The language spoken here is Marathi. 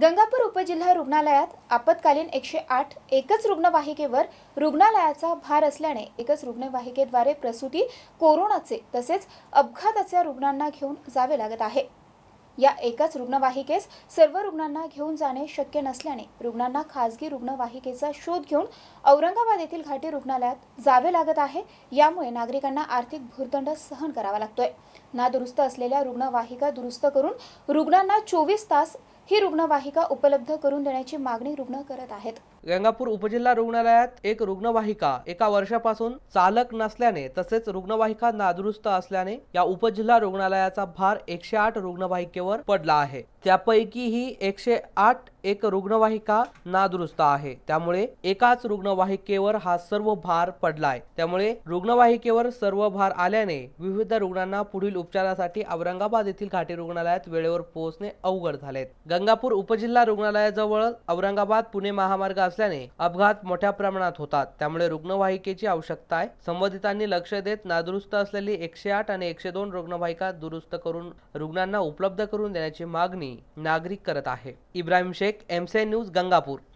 गंगापूर उपजिल्हा रुग्णालयात आपत्कालीन एकशे आठ एकच रुग्णवाहिकेवर रुग्णालयाचा भार असल्याने एकच रुग्णवाहिकेद्वारे प्रसूती कोरोनाचे तसेच अपघाताच्या रुग्णांना घेऊन जावे लागत आहे या एकाच रुग्णवाहिकेस सर्व रुग्णांना घेऊन जाणे शक्य नसल्याने रुग्णांना खासगी रुग्णवाहिकेचा शोध घेऊन औरंगाबाद येथील घाटी रुग्णालयात जावे लागत आहे यामुळे नागरिकांना आर्थिक भूर्दंड सहन करावा लागतोय नादुरुस्त असलेल्या रुग्णवाहिका दुरुस्त करून रुग्णांना चोवीस तास ही रुग्णवाहिका उपलब्ध करून देण्याची मागणी रुग्ण करत आहेत गंगापूर उपजिल्हा रुग्णालयात एक रुग्णवाहिका एका वर्षापासून चालक नसल्याने तसेच रुग्णवाहिका नादुरुस्त असल्याने या उपजिल्हा रुग्णालयाचा भार एकशे आठ रुग्णवाहिकेवर पडला आहे त्यापैकी ही एकशे आठ एक रुग्णवाहिका नादुरुस्त आहे त्यामुळे एकाच रुग्णवाहिकेवर हा सर्व भार पडलाय त्यामुळे रुग्णवाहिकेवर सर्व भार आल्याने विविध रुग्णांना पुढील उपचारासाठी औरंगाबाद येथील घाटी रुग्णालयात वेळेवर पोहोचणे अवघड झाले गंगापूर उपजिल्हा रुग्णालयाजवळ औरंगाबाद पुणे महामार्ग असल्याने अपघात मोठ्या प्रमाणात होतात त्यामुळे रुग्णवाहिकेची आवश्यकता आहे संबंधितांनी लक्ष देत नादुरुस्त असलेली एकशे आठ आणि एकशे दोन रुग्णवाहिका दुरुस्त करून रुग्णांना उपलब्ध करून देण्याची मागणी नागरिक करत आहे इब्राहिम शेख एक एमसे न्यूज गंगापूर